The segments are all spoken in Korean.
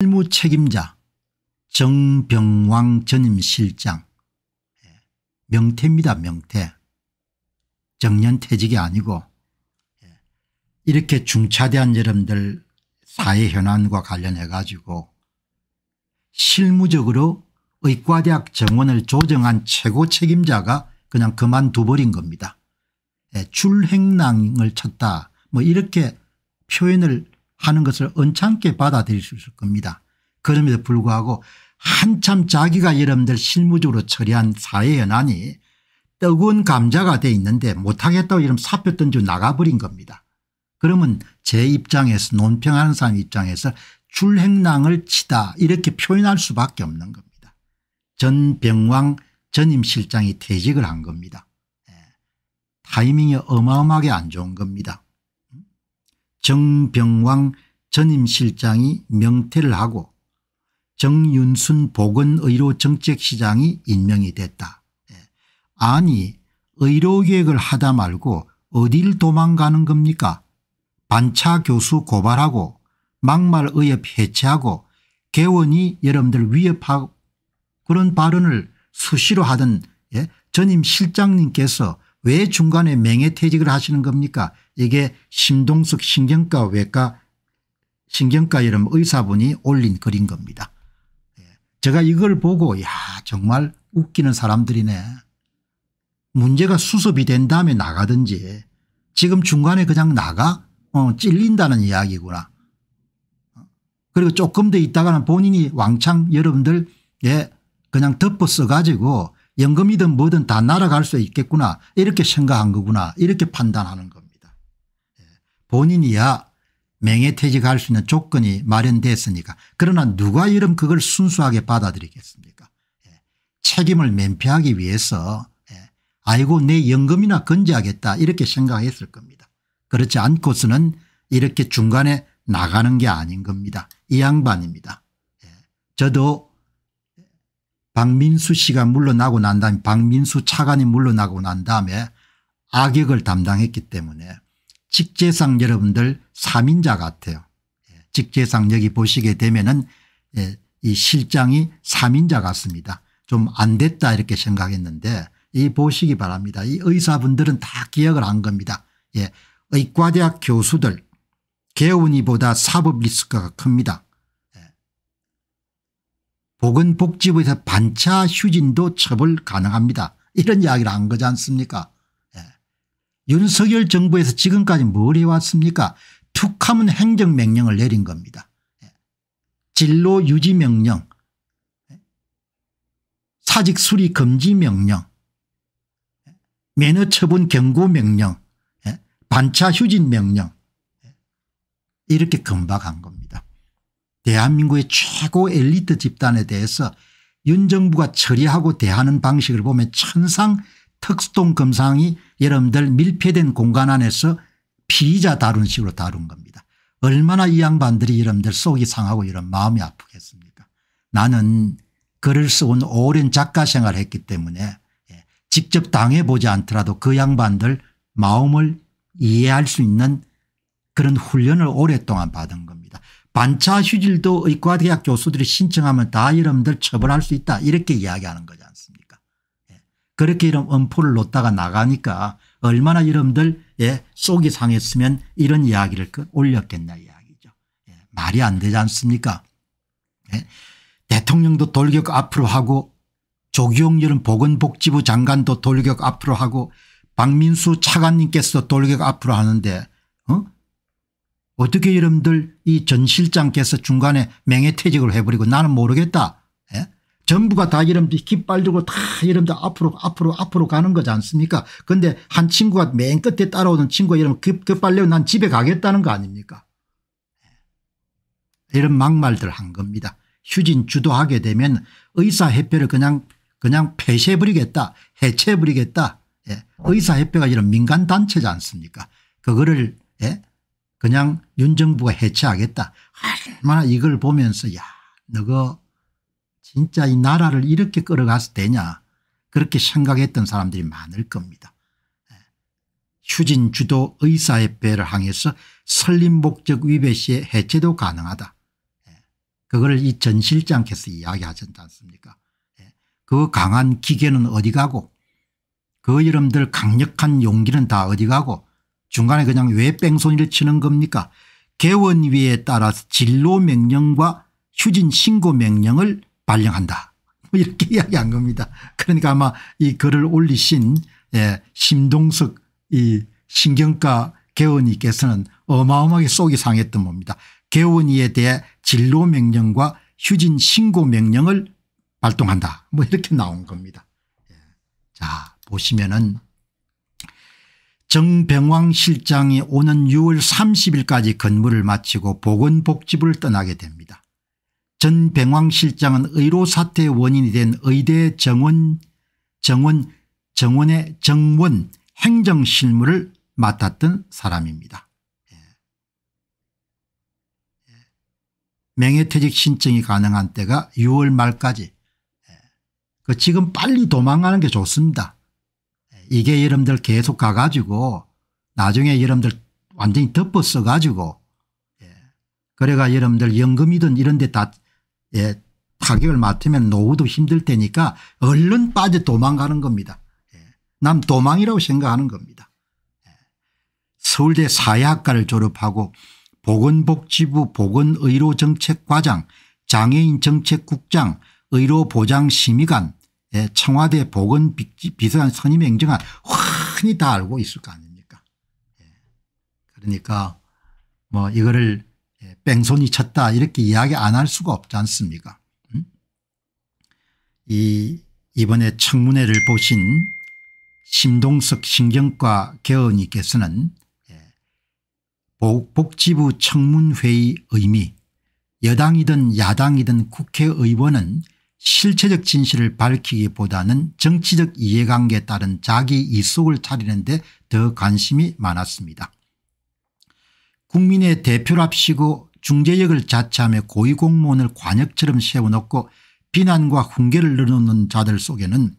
실무 책임자 정병왕 전임실장 예, 명태입니다 명태 정년퇴직이 아니고 예, 이렇게 중차대한 여러분들 사회 현안과 관련해 가지고 실무적으로 의과대학 정원을 조정한 최고 책임자가 그냥 그만둬버린 겁니다. 예, 출행낭을 쳤다 뭐 이렇게 표현을 하는 것을 언짢게 받아들일 수 있을 겁니다. 그럼에도 불구하고 한참 자기가 여러분들 실무적으로 처리한 사회 연안이 뜨거운 감자가 돼 있는데 못하겠다고 이런 사표 던져 나가버린 겁니다. 그러면 제 입장에서 논평하는 사람 입장에서 줄행랑을 치다 이렇게 표현할 수밖에 없는 겁니다. 전 병왕 전임 실장이 퇴직을 한 겁니다. 예. 타이밍이 어마어마하게 안 좋은 겁니다. 정병왕 전임실장이 명퇴를 하고 정윤순 보건의료 정책시장이 임명이 됐다. 예. 아니 의료계획을 하다 말고 어딜 도망가는 겁니까 반차 교수 고발하고 막말 의협 해체하고 개원이 여러분들 위협하고 그런 발언을 수시로 하던 예? 전임 실장님께서 왜 중간에 맹해퇴직을 하시는 겁니까 이게 심동석 신경과 외과 신경과 여름 의사분이 올린 글인 겁니다. 예. 제가 이걸 보고 야 정말 웃기는 사람들이네. 문제가 수습이 된 다음에 나가든지 지금 중간에 그냥 나가 어, 찔린다는 이야기구나. 어. 그리고 조금 더 있다가는 본인이 왕창 여러분들 예 그냥 덮어 써가지고 연금이든 뭐든 다 날아갈 수 있겠구나 이렇게 생각한 거구나 이렇게 판단하는 겁니다. 본인이야 명예퇴직할 수 있는 조건이 마련됐으니까 그러나 누가 이름 그걸 순수하게 받아들이겠습니까 예. 책임을 면피하기 위해서 예. 아이고 내 연금이나 건재하겠다 이렇게 생각했을 겁니다. 그렇지 않고서는 이렇게 중간에 나가는 게 아닌 겁니다. 이 양반입니다. 예. 저도 박민수 씨가 물러나고 난 다음에 박민수 차관이 물러나고 난 다음에 악역을 담당했기 때문에 직제상 여러분들 3인자 같아요. 예, 직제상 여기 보시게 되면은 예, 이 실장이 3인자 같습니다. 좀 안 됐다 이렇게 생각했는데 이 보시기 바랍니다. 이 의사분들은 다 기억을 한 겁니다. 예. 의과대학 교수들 개운이보다 사법 리스크가 큽니다. 예. 보건복지부에서 반차 휴진도 처벌 가능합니다. 이런 이야기를 한 거지 않습니까 윤석열 정부에서 지금까지 뭘 해왔습니까 툭하면 행정명령을 내린 겁니다. 진로 유지 명령 사직 수리 금지 명령 매너 처분 경고 명령 반차 휴진 명령 이렇게 금박한 겁니다. 대한민국의 최고 엘리트 집단에 대해서 윤 정부가 처리하고 대하는 방식을 보면 천상 특수동 검상이 여러분들 밀폐된 공간 안에서 피의자 다룬 식으로 다룬 겁니다. 얼마나 이 양반들이 여러분들 속이 상하고 이런 마음이 아프겠습니까 나는 글을 써온 오랜 작가 생활을 했기 때문에 예, 직접 당해보지 않더라도 그 양반들 마음을 이해할 수 있는 그런 훈련을 오랫동안 받은 겁니다. 반차 휴질도 의과대학 교수들이 신청하면 다 여러분들 처벌할 수 있다 이렇게 이야기하는 거지 않습니까 그렇게 이런 음포를 놓다가 나가니까 얼마나 여러분들 예, 속이 상했으면 이런 이야기를 그 올렸겠냐 이야기죠. 예, 말이 안 되지 않습니까 예, 대통령도 돌격 앞으로 하고 조기용 여름 보건복지부 장관도 돌격 앞으로 하고 박민수 차관님께서도 돌격 앞으로 하는데 어? 어떻게 여러분들 이 전 실장께서 중간에 맹해퇴직을 해버리고 나는 모르겠다 전부가 다 이런 깃발 들고 다 이러면 앞으로 앞으로 앞으로 가는 거지 않습니까 근데 한 친구가 맨 끝에 따라오는 친구가 이러면 급발 내고 난 집에 가겠다는 거 아닙니까 예. 이런 막말들 한 겁니다. 휴진 주도하게 되면 의사협회를 그냥 그냥 폐쇄해버리겠다 해체해버리겠다 예. 의사협회가 이런 민간단체지 않습니까 그거를 예? 그냥 윤정부가 해체하겠다 얼마나 이걸 보면서 야 너거 진짜 이 나라를 이렇게 끌어가서 되냐 그렇게 생각했던 사람들이 많을 겁니다. 예. 휴진 주도 의사협회를 향해서 설립 목적 위배 시에 해체도 가능하다. 예. 그걸 이전 실장께서 이야기하셨지 않습니까 예. 그 강한 기계는 어디 가고 그 이름들 강력한 용기는 다 어디 가고 중간에 그냥 왜 뺑소니를 치는 겁니까 개원위에 따라서 진로 명령과 휴진 신고 명령을 발령한다. 뭐 이렇게 이야기한 겁니다. 그러니까 아마 이 글을 올리신 예, 심동석 이 신경과 개원이께서는 어마어마하게 속이 상했던 겁니다. 개원이에 대해 진로 명령과 휴진 신고 명령을 발동한다. 뭐 이렇게 나온 겁니다. 예. 자 보시면은 정병왕 실장이 오는 6월 30일까지 근무를 마치고 보건복지부를 떠나게 됩니다. 전 병왕실장은 의로 사태의 원인이 된 의대 정원 정원 정원의 정원 행정실무를 맡았던 사람입니다. 예. 예. 명예퇴직 신청이 가능한 때가 6월 말까지 예. 그 지금 빨리 도망가는 게 좋습니다. 이게 여러분들 계속 가가지고 나중에 여러분들 완전히 덮어 써가지고 그래가 여러분들 연금이든 이런 데다 예, 타격을 맡으면 노후도 힘들 테니까 얼른 빠져 도망가는 겁니다. 예, 난 도망이라고 생각하는 겁니다. 예. 서울대 사회학과를 졸업하고 보건복지부 보건의료정책과장 장애인정책국장 의료보장심의관 예, 청와대 보건비서관 선임 행정관 흔히 다 알고 있을 거 아닙니까 예, 그러니까 뭐 이거를 뺑소니 쳤다 이렇게 이야기 안 할 수가 없지 않습니까 음? 이 이번에 청문회를 보신 심동석 신경과 개원님께서는 예, 복지부 청문회의 의미 여당이든 야당이든 국회의원은 실체적 진실을 밝히기보다는 정치적 이해관계에 따른 자기 이속을 차리는 데더 관심이 많았습니다. 국민의 대표랍시고 중재역을 자처하며 고위공무원을 관역처럼 세워놓고 비난과 훈계를 늘어놓는 자들 속에는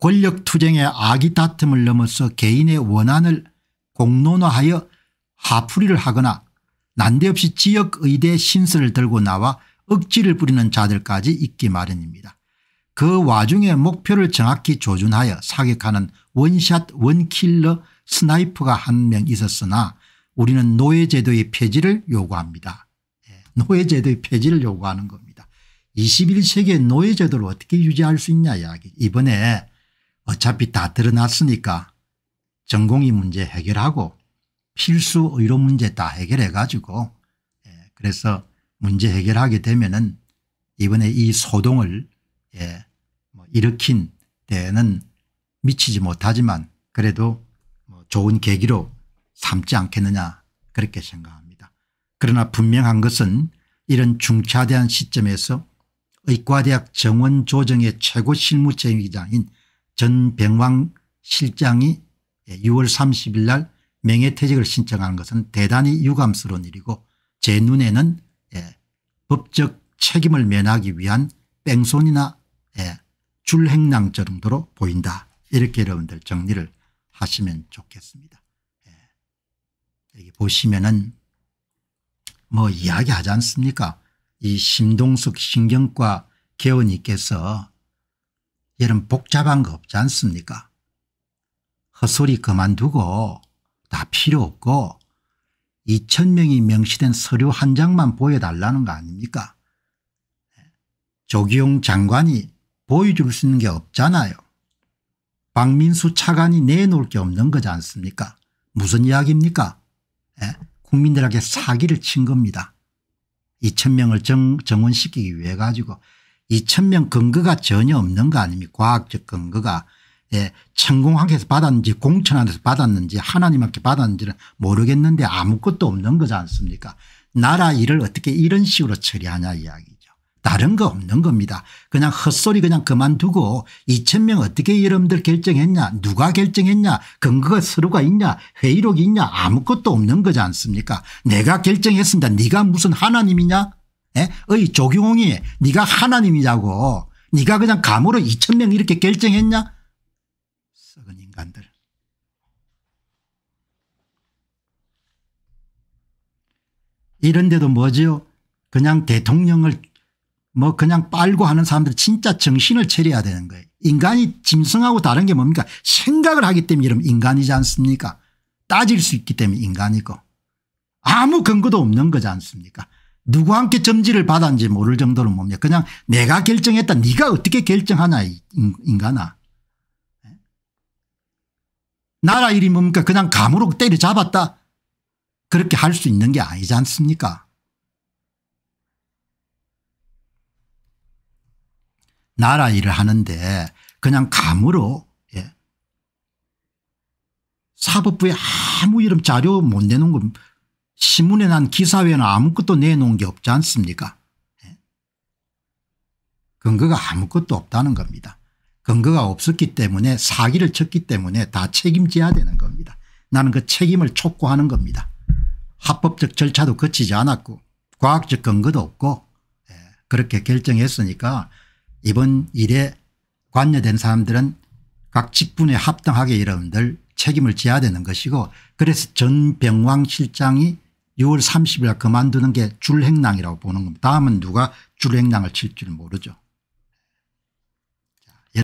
권력투쟁의 악의 다툼을 넘어서 개인의 원한을 공론화하여 하풀이를 하거나 난데없이 지역의대 신설을 들고 나와 억지를 부리는 자들까지 있기 마련입니다. 그 와중에 목표를 정확히 조준하여 사격하는 원샷 원킬러 스나이퍼가 한 명 있었으나 우리는 노예제도의 폐지를 요구합니다. 예, 노예제도의 폐지를 요구하는 겁니다. 21세기의 노예제도를 어떻게 유지할 수 있냐 이야기 이번에 어차피 다 드러났으니까 전공의 문제 해결하고 필수 의료 문제 다 해결해 가지고 예, 그래서 문제 해결하게 되면은 이번에 이 소동을 예, 뭐 일으킨 때에는 미치지 못하지만 그래도 뭐 좋은 계기로 삼지 않겠느냐 그렇게 생각합니다. 그러나 분명한 것은 이런 중차대한 시점에서 의과대학 정원 조정의 최고 실무책임자인 전병왕 실장이 6월 30일 날 명예퇴직을 신청하는 것은 대단히 유감스러운 일이고 제 눈에는 예, 법적 책임을 면하기 위한 뺑소니나 예, 줄행랑 정도로 보인다. 이렇게 여러분들 정리를 하시면 좋겠습니다. 여기 보시면은 뭐 이야기하지 않습니까? 이 심동숙 신경과 개원이께서 이런 복잡한 거 없지 않습니까? 헛소리 그만두고 다 필요 없고 2천명이 명시된 서류 한 장만 보여달라는 거 아닙니까? 조기용 장관이 보여줄 수 있는 게 없잖아요. 박민수 차관이 내놓을 게 없는 거지 않습니까? 무슨 이야기입니까? 예? 국민들에게 사기를 친 겁니다. 2천명을 정원시키기 위해 가지고 2천명 근거가 전혀 없는 거 아닙니까 과학적 근거가 예, 천공학에서 받았는지 공천안에서 받았는지 하나님한테 받았는지는 모르겠는데 아무것도 없는 거지 않습니까 나라 일을 어떻게 이런 식으로 처리하냐 이야기 다른 거 없는 겁니다. 그냥 헛소리 그냥 그만두고 2천명 어떻게 여러분들 결정했냐 누가 결정했냐 근거가 서로가 있냐 회의록이 있냐 아무것도 없는 거지 않습니까 내가 결정했습니다. 네가 무슨 하나님이냐 에? 예? 어이 조경홍이 네가 하나님이냐고 네가 그냥 감으로 2천명 이렇게 결정했냐 썩은 인간들 이런데도 뭐지요 그냥 대통령을 뭐 그냥 빨고 하는 사람들은 진짜 정신을 차려야 되는 거예요. 인간이 짐승하고 다른 게 뭡니까 생각을 하기 때문에 이러 인간이지 않습니까 따질 수 있기 때문에 인간이고 아무 근거도 없는 거지 않습니까 누구한테 점지를 받았는지 모를 정도로 뭡니까 그냥 내가 결정했다 네가 어떻게 결정하냐 인간아 네? 나라 일이 뭡니까 그냥 감으로 때려잡았다 그렇게 할 수 있는 게 아니지 않습니까 나라 일을 하는데 그냥 감으로 예. 사법부에 아무 이름 자료 못 내놓은 건 신문에 난 기사 외에는 아무것도 내놓은 게 없지 않습니까 예. 근거가 아무것도 없다는 겁니다. 근거가 없었기 때문에 사기를 쳤기 때문에 다 책임져야 되는 겁니다. 나는 그 책임을 촉구하는 겁니다. 합법적 절차도 거치지 않았고 과학적 근거도 없고 예. 그렇게 결정했으니까 이번 일에 관여된 사람들은 각 직분에 합당하게 여러분들 책임을 져야 되는 것이고 그래서 전병왕 실장이 6월 30일 그만두는 게 줄행랑이라고 보는 겁니다. 다음은 누가 줄행랑을 칠지 모르죠.